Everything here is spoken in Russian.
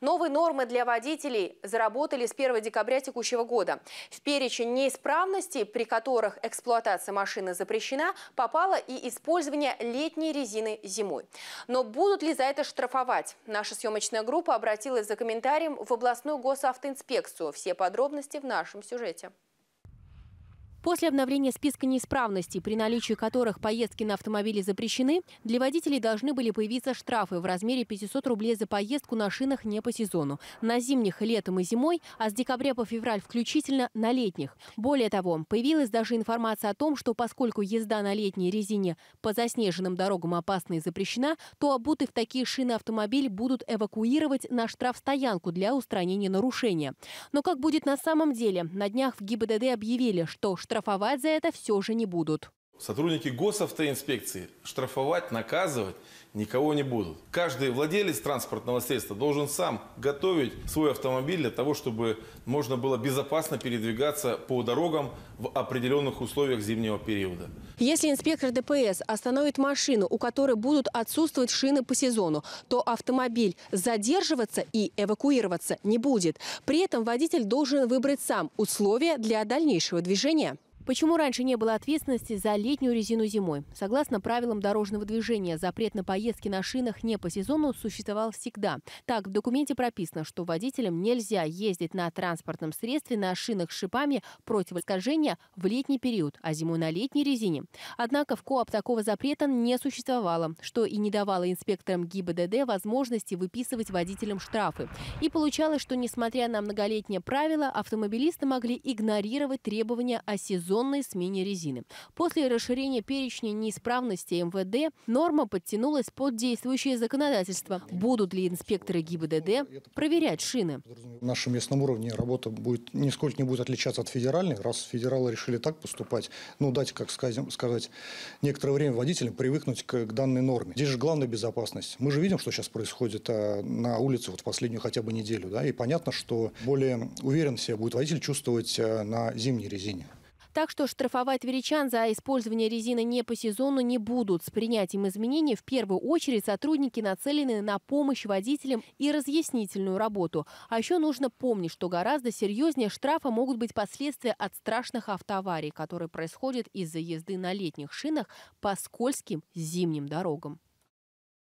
Новые нормы для водителей заработали с 1 декабря текущего года. В перечень неисправностей, при которых эксплуатация машины запрещена, попало и использование летней резины зимой. Но будут ли за это штрафовать? Наша съемочная группа обратилась за комментарием в областную госавтоинспекцию. Все подробности в нашем сюжете. После обновления списка неисправностей, при наличии которых поездки на автомобиле запрещены, для водителей должны были появиться штрафы в размере 500 рублей за поездку на шинах не по сезону. На зимних, летом и зимой, а с декабря по февраль включительно на летних. Более того, появилась даже информация о том, что поскольку езда на летней резине по заснеженным дорогам опасна и запрещена, то обутый в такие шины автомобиль будут эвакуировать на штрафстоянку для устранения нарушения. Но как будет на самом деле? На днях в ГИБДД объявили, что штраф штрафовать за это все же не будут. Сотрудники госавтоинспекции штрафовать, наказывать никого не будут. Каждый владелец транспортного средства должен сам готовить свой автомобиль для того, чтобы можно было безопасно передвигаться по дорогам в определенных условиях зимнего периода. Если инспектор ДПС остановит машину, у которой будут отсутствовать шины по сезону, то автомобиль задерживаться и эвакуироваться не будет. При этом водитель должен выбрать сам условия для дальнейшего движения. Почему раньше не было ответственности за летнюю резину зимой? Согласно правилам дорожного движения, запрет на поездки на шинах не по сезону существовал всегда. Так, в документе прописано, что водителям нельзя ездить на транспортном средстве на шинах с шипами противоскольжения в летний период, а зимой на летней резине. Однако в КОАП такого запрета не существовало, что и не давало инспекторам ГИБДД возможности выписывать водителям штрафы. И получалось, что несмотря на многолетнее правило, автомобилисты могли игнорировать требования о сезоне сезонной смене резины. После расширения перечня неисправностей МВД норма подтянулась под действующее законодательство. Будут ли инспекторы ГИБДД проверять шины? На нашем местном уровне работа будет нисколько не будет отличаться от федеральной, раз федералы решили так поступать, ну, дайте как сказать, некоторое время водителям привыкнуть к, к данной норме. Здесь же главная безопасность. Мы же видим, что сейчас происходит э, на улице вот последнюю хотя бы неделю, да, и понятно, что более уверен себя будет водитель чувствовать э, на зимней резине. Так что штрафовать веричан за использование резины не по сезону не будут. С принятием изменений в первую очередь сотрудники нацелены на помощь водителям и разъяснительную работу. А еще нужно помнить, что гораздо серьезнее штрафа могут быть последствия от страшных автоаварий, которые происходят из-за езды на летних шинах по скользким зимним дорогам.